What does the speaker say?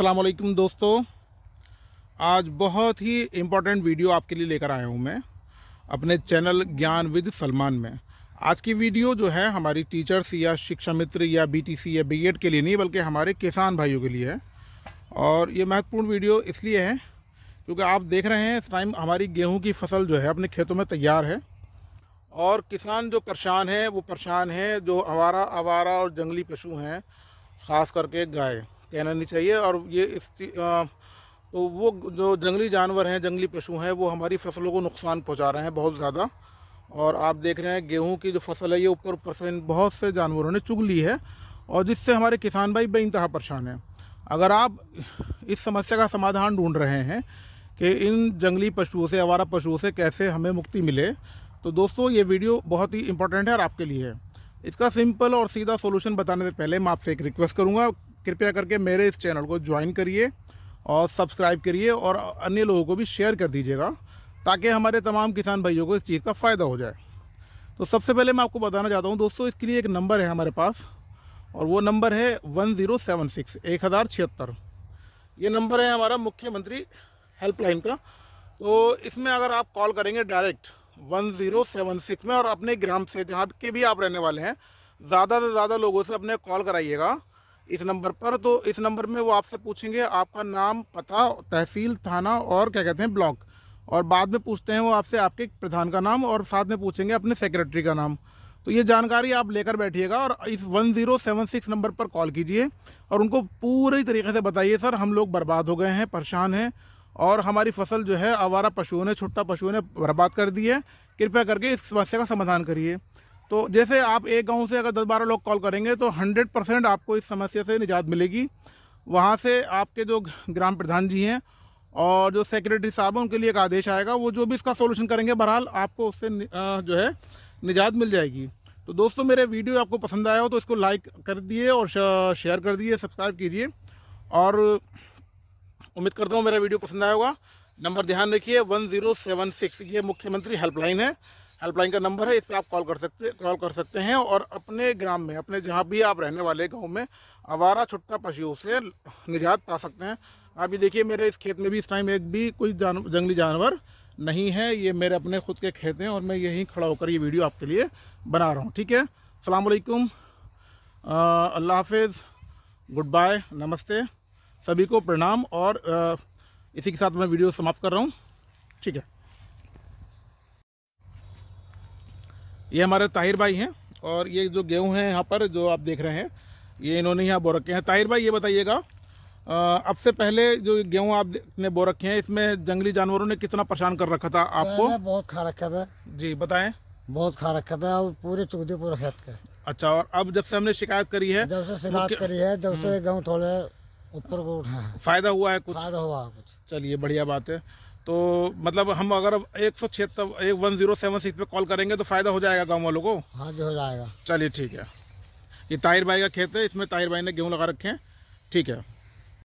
वालेकुम दोस्तों आज बहुत ही इम्पोर्टेंट वीडियो आपके लिए लेकर आया हूँ मैं अपने चैनल ज्ञान विद सलमान में आज की वीडियो जो है हमारी टीचर्स या शिक्षा मित्र या बीटीसी या बीएड के लिए नहीं बल्कि हमारे किसान भाइयों के लिए है और ये महत्वपूर्ण वीडियो इसलिए है क्योंकि आप देख रहे हैं इस टाइम हमारी गेहूँ की फसल जो है अपने खेतों में तैयार है और किसान जो परेशान है वो परेशान है जो आवारा आवारा और जंगली पशु हैं ख़ास करके गाय कहना नहीं चाहिए और ये इस तो वो जो जंगली जानवर हैं जंगली पशु हैं वो हमारी फसलों को नुकसान पहुंचा रहे हैं बहुत ज़्यादा और आप देख रहे हैं गेहूं की जो फसल है ये ऊपर ऊपर से बहुत से जानवरों ने चुग ली है और जिससे हमारे किसान भाई बेानतहा परेशान हैं अगर आप इस समस्या का समाधान ढूंढ रहे हैं कि इन जंगली पशुओं से आवारा पशुओं से कैसे हमें मुक्ति मिले तो दोस्तों ये वीडियो बहुत ही इंपॉर्टेंट है और आपके लिए है इसका सिंपल और सीधा सोल्यूशन बताने से पहले मैं आपसे एक रिक्वेस्ट करूँगा कृपया करके मेरे इस चैनल को ज्वाइन करिए और सब्सक्राइब करिए और अन्य लोगों को भी शेयर कर दीजिएगा ताकि हमारे तमाम किसान भाइयों को इस चीज़ का फ़ायदा हो जाए तो सबसे पहले मैं आपको बताना चाहता हूँ दोस्तों इसके लिए एक नंबर है हमारे पास और वो नंबर है वन ज़ीरो सेवन सिक्स एक हज़ार छिहत्तर ये नंबर है हमारा मुख्यमंत्री हेल्पलाइन का तो इसमें अगर आप कॉल करेंगे direct one zero seven six में और अपने ग्राम से जहाँ के भी आप रहने वाले हैं ज़्यादा से ज़्यादा लोगों से अपने कॉल कराइएगा इस नंबर पर तो इस नंबर में वो आपसे पूछेंगे आपका नाम पता तहसील थाना और क्या कहते हैं ब्लॉक और बाद में पूछते हैं वो आपसे आपके प्रधान का नाम और साथ में पूछेंगे अपने सेक्रेटरी का नाम तो ये जानकारी आप लेकर बैठिएगा और इस one zero seven six number पर कॉल कीजिए और उनको पूरी तरीके से बताइए सर हम लोग बर्बाद हो गए हैं परेशान हैं और हमारी फसल जो है आवारा पशुओं ने छुट्टा पशुओं ने बर्बाद कर दी है कृपया करके इस समस्या का समाधान करिए तो जैसे आप एक गांव से अगर दस बारह लोग कॉल करेंगे तो हंड्रेड परसेंट आपको इस समस्या से निजात मिलेगी वहाँ से आपके जो ग्राम प्रधान जी हैं और जो सेक्रेटरी साहब हैं उनके लिए एक आदेश आएगा वो जो भी इसका सोल्यूशन करेंगे बहरहाल आपको उससे जो है निजात मिल जाएगी तो दोस्तों मेरे वीडियो आपको पसंद आया हो तो इसको लाइक कर दिए और शेयर कर दिए सब्सक्राइब कीजिए और उम्मीद करता हूँ मेरा वीडियो पसंद आया होगा नंबर ध्यान रखिए वन ज़ीरो सेवन सिक्स ये मुख्यमंत्री हेल्पलाइन है हेल्पलाइन का नंबर है इस पर आप कॉल कर सकते कॉल कर सकते हैं और अपने ग्राम में अपने जहाँ भी आप रहने वाले गाँव में आवारा छुट्टा पशुओं से निजात पा सकते हैं अभी देखिए मेरे इस खेत में भी इस टाइम एक भी कोई जान जंगली जानवर नहीं है ये मेरे अपने खुद के खेत हैं और मैं यहीं खड़ा होकर ये वीडियो आपके लिए बना रहा हूँ ठीक है सलामकुम अल्लाह हाफिज़ गुड बाय नमस्ते सभी को प्रणाम और आ, इसी के साथ मैं वीडियो समाप्त कर रहा हूँ ठीक है ये हमारे ताहिर भाई हैं और ये जो गेहूँ हैं यहाँ पर जो आप देख रहे हैं ये इन्होंने यहाँ बो रखे हैं ताहिर भाई ये बताइएगा अब से पहले जो गेहूँ आपने बो रखे हैं इसमें जंगली जानवरों ने कितना परेशान कर रखा था आपको बहुत खा रखा था जी बताएं बहुत खा रखा था अब पूरे चुगदी पूरे खेत के अच्छा और अब जब से हमने शिकायत करी है जब से शिकायत करी है जब से हम्म। गेहूँ थोड़े ऊपर को उठा फायदा हुआ है कुछ फायदा हुआ कुछ चलिए बढ़िया बात है तो मतलब हम अगर एक सौ छिहत्तर एक वन जीरो सेवन सिक्स पे कॉल करेंगे तो फ़ायदा हो जाएगा गाँव वालों को हाँ जी हो जाएगा चलिए ठीक है ये ताहिर भाई का खेत है इसमें ताहिर भाई ने गेहूँ लगा रखे हैं ठीक है